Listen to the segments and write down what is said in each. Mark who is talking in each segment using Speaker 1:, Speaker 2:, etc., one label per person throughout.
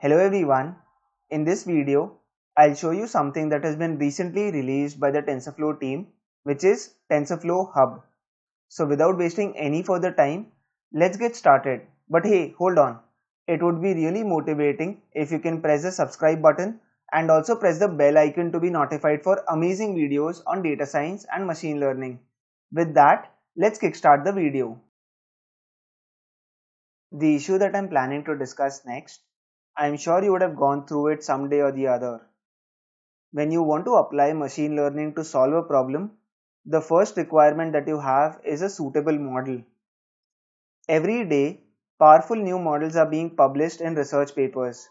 Speaker 1: Hello everyone, in this video I'll show you something that has been recently released by the TensorFlow team which is TensorFlow Hub. So without wasting any further time, let's get started. But hey, hold on, it would be really motivating if you can press the subscribe button and also press the bell icon to be notified for amazing videos on data science and machine learning. With that, let's kickstart the video. The issue that I'm planning to discuss next I am sure you would have gone through it someday or the other. When you want to apply machine learning to solve a problem, the first requirement that you have is a suitable model. Every day, powerful new models are being published in research papers.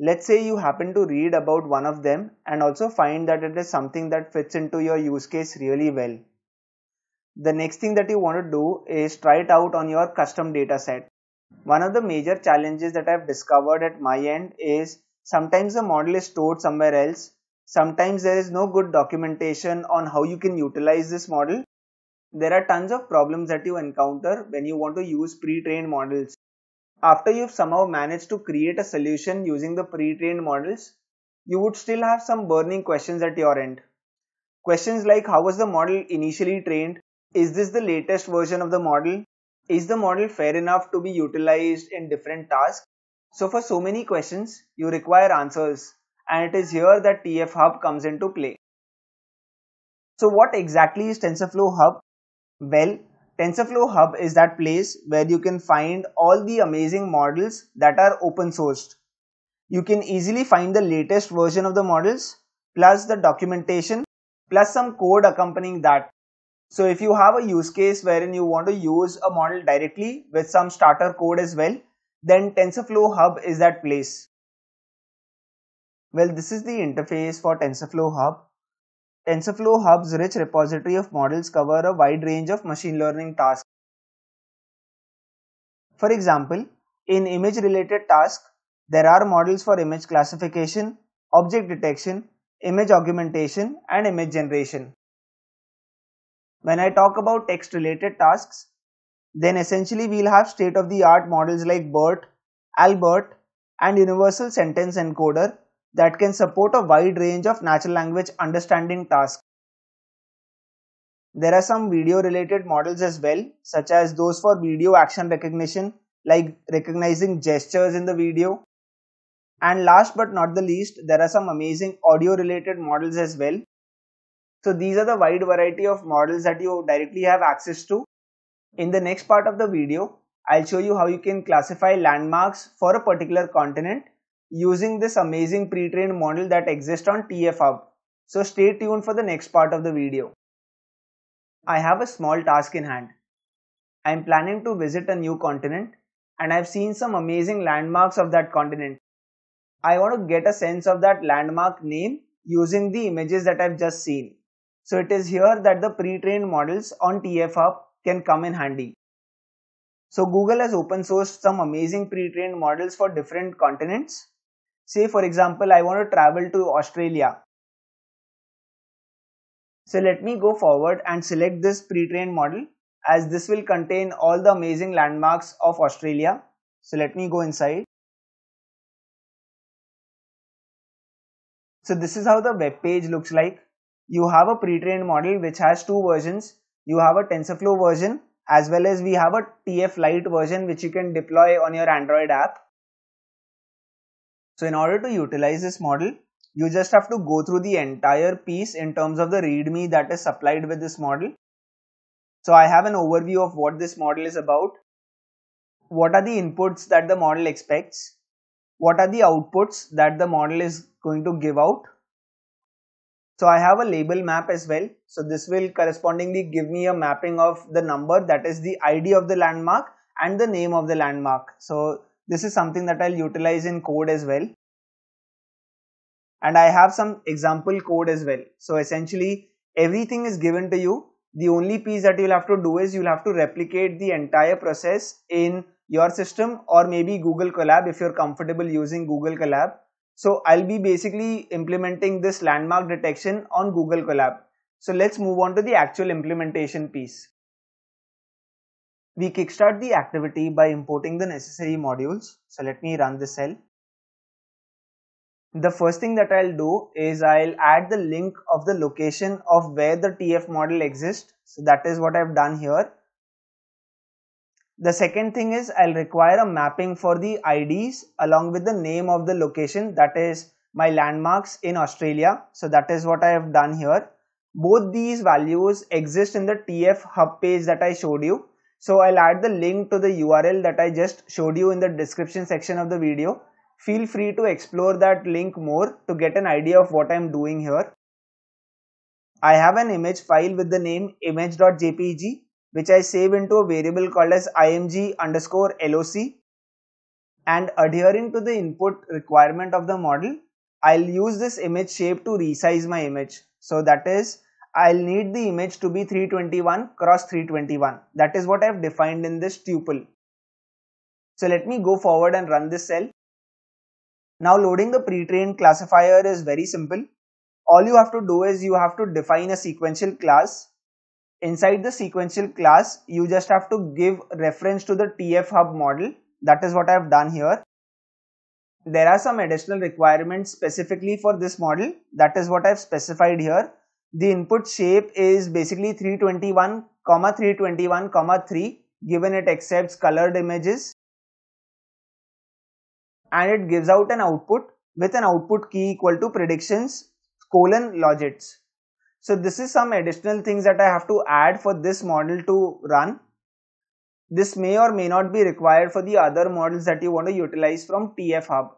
Speaker 1: Let's say you happen to read about one of them and also find that it is something that fits into your use case really well. The next thing that you want to do is try it out on your custom dataset. One of the major challenges that I've discovered at my end is sometimes a model is stored somewhere else. Sometimes there is no good documentation on how you can utilize this model. There are tons of problems that you encounter when you want to use pre-trained models. After you've somehow managed to create a solution using the pre-trained models, you would still have some burning questions at your end. Questions like how was the model initially trained? Is this the latest version of the model? Is the model fair enough to be utilized in different tasks? So for so many questions, you require answers and it is here that TF Hub comes into play. So what exactly is TensorFlow Hub? Well, TensorFlow Hub is that place where you can find all the amazing models that are open sourced. You can easily find the latest version of the models, plus the documentation, plus some code accompanying that. So if you have a use case wherein you want to use a model directly with some starter code as well, then TensorFlow Hub is that place. Well, this is the interface for TensorFlow Hub. TensorFlow Hub's rich repository of models cover a wide range of machine learning tasks. For example, in image related tasks, there are models for image classification, object detection, image augmentation and image generation. When I talk about text related tasks, then essentially we'll have state of the art models like BERT, ALBERT, and Universal Sentence Encoder that can support a wide range of natural language understanding tasks. There are some video related models as well, such as those for video action recognition, like recognizing gestures in the video. And last but not the least, there are some amazing audio related models as well, so these are the wide variety of models that you directly have access to. In the next part of the video, I'll show you how you can classify landmarks for a particular continent using this amazing pre-trained model that exists on TF Hub. So stay tuned for the next part of the video. I have a small task in hand. I am planning to visit a new continent and I've seen some amazing landmarks of that continent. I want to get a sense of that landmark name using the images that I've just seen. So it is here that the pre-trained models on TFHub can come in handy. So Google has open sourced some amazing pre-trained models for different continents. Say for example, I want to travel to Australia. So let me go forward and select this pre-trained model as this will contain all the amazing landmarks of Australia. So let me go inside. So this is how the web page looks like you have a pre-trained model which has two versions. You have a TensorFlow version as well as we have a TF Lite version which you can deploy on your Android app. So in order to utilize this model, you just have to go through the entire piece in terms of the readme that is supplied with this model. So I have an overview of what this model is about. What are the inputs that the model expects? What are the outputs that the model is going to give out? So I have a label map as well. So this will correspondingly give me a mapping of the number that is the ID of the landmark and the name of the landmark. So this is something that I'll utilize in code as well. And I have some example code as well. So essentially everything is given to you. The only piece that you'll have to do is you'll have to replicate the entire process in your system or maybe Google Collab if you're comfortable using Google Collab so I'll be basically implementing this landmark detection on Google Colab. So let's move on to the actual implementation piece. We kickstart the activity by importing the necessary modules. So let me run the cell. The first thing that I'll do is I'll add the link of the location of where the TF model exists. So that is what I've done here. The second thing is I'll require a mapping for the IDs along with the name of the location that is my landmarks in Australia. So that is what I have done here. Both these values exist in the TF hub page that I showed you. So I'll add the link to the URL that I just showed you in the description section of the video. Feel free to explore that link more to get an idea of what I'm doing here. I have an image file with the name image.jpg which I save into a variable called as img underscore loc and adhering to the input requirement of the model, I'll use this image shape to resize my image. So that is, I'll need the image to be 321 cross 321. That is what I've defined in this tuple. So let me go forward and run this cell. Now loading the pre-trained classifier is very simple. All you have to do is you have to define a sequential class inside the sequential class you just have to give reference to the TF hub model that is what I have done here there are some additional requirements specifically for this model that is what I've specified here the input shape is basically 321 comma 321 comma 3 given it accepts colored images and it gives out an output with an output key equal to predictions colon logits so this is some additional things that I have to add for this model to run. This may or may not be required for the other models that you want to utilize from TF Hub.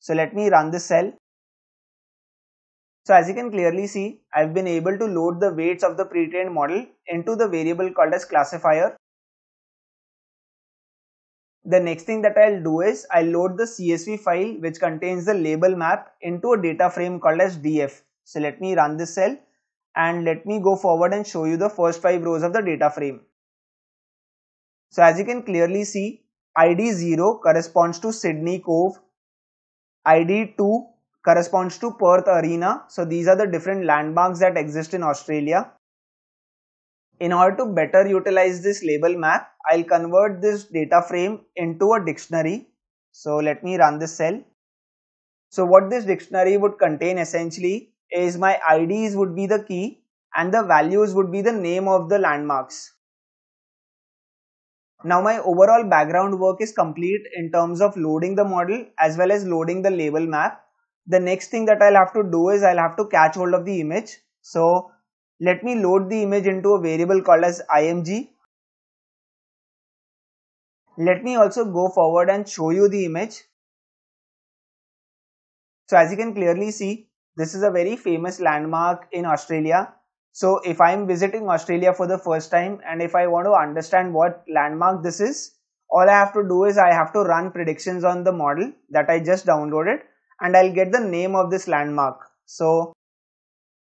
Speaker 1: So let me run this cell. So as you can clearly see, I've been able to load the weights of the pre-trained model into the variable called as classifier. The next thing that I'll do is I'll load the CSV file which contains the label map into a data frame called as df. So let me run this cell and let me go forward and show you the first five rows of the data frame. So as you can clearly see ID 0 corresponds to Sydney Cove, ID 2 corresponds to Perth Arena. So these are the different landmarks that exist in Australia. In order to better utilize this label map, I'll convert this data frame into a dictionary. So let me run this cell. So what this dictionary would contain essentially is my IDs would be the key and the values would be the name of the landmarks. Now my overall background work is complete in terms of loading the model as well as loading the label map. The next thing that I'll have to do is I'll have to catch hold of the image. So let me load the image into a variable called as img. Let me also go forward and show you the image. So as you can clearly see, this is a very famous landmark in Australia. So if I'm visiting Australia for the first time and if I want to understand what landmark this is, all I have to do is I have to run predictions on the model that I just downloaded and I'll get the name of this landmark. So,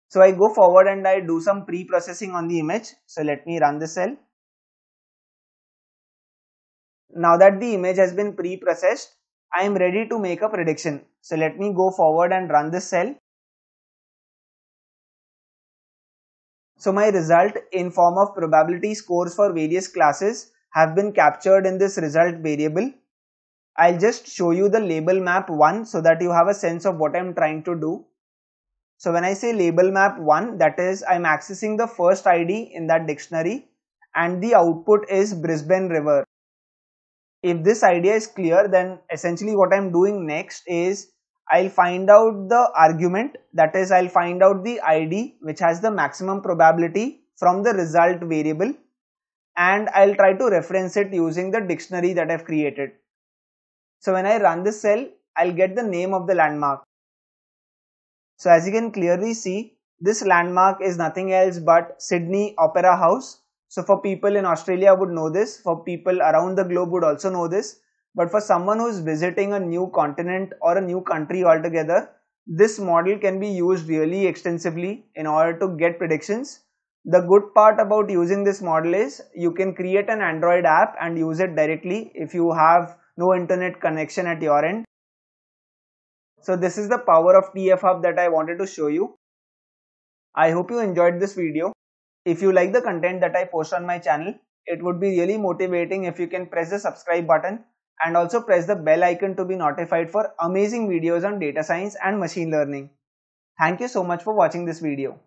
Speaker 1: so I go forward and I do some pre-processing on the image. So let me run the cell. Now that the image has been pre-processed, I am ready to make a prediction. So let me go forward and run this cell. So my result in form of probability scores for various classes have been captured in this result variable. I'll just show you the label map 1 so that you have a sense of what I'm trying to do. So when I say label map 1 that is I'm accessing the first ID in that dictionary and the output is Brisbane River. If this idea is clear then essentially what I'm doing next is I'll find out the argument that is I'll find out the ID which has the maximum probability from the result variable and I'll try to reference it using the dictionary that I've created. So when I run this cell, I'll get the name of the landmark. So as you can clearly see, this landmark is nothing else but Sydney Opera House. So for people in Australia would know this, for people around the globe would also know this but for someone who's visiting a new continent or a new country altogether, this model can be used really extensively in order to get predictions. The good part about using this model is you can create an Android app and use it directly if you have no internet connection at your end. So this is the power of TF Hub that I wanted to show you. I hope you enjoyed this video. If you like the content that I post on my channel, it would be really motivating if you can press the subscribe button and also press the bell icon to be notified for amazing videos on data science and machine learning. Thank you so much for watching this video.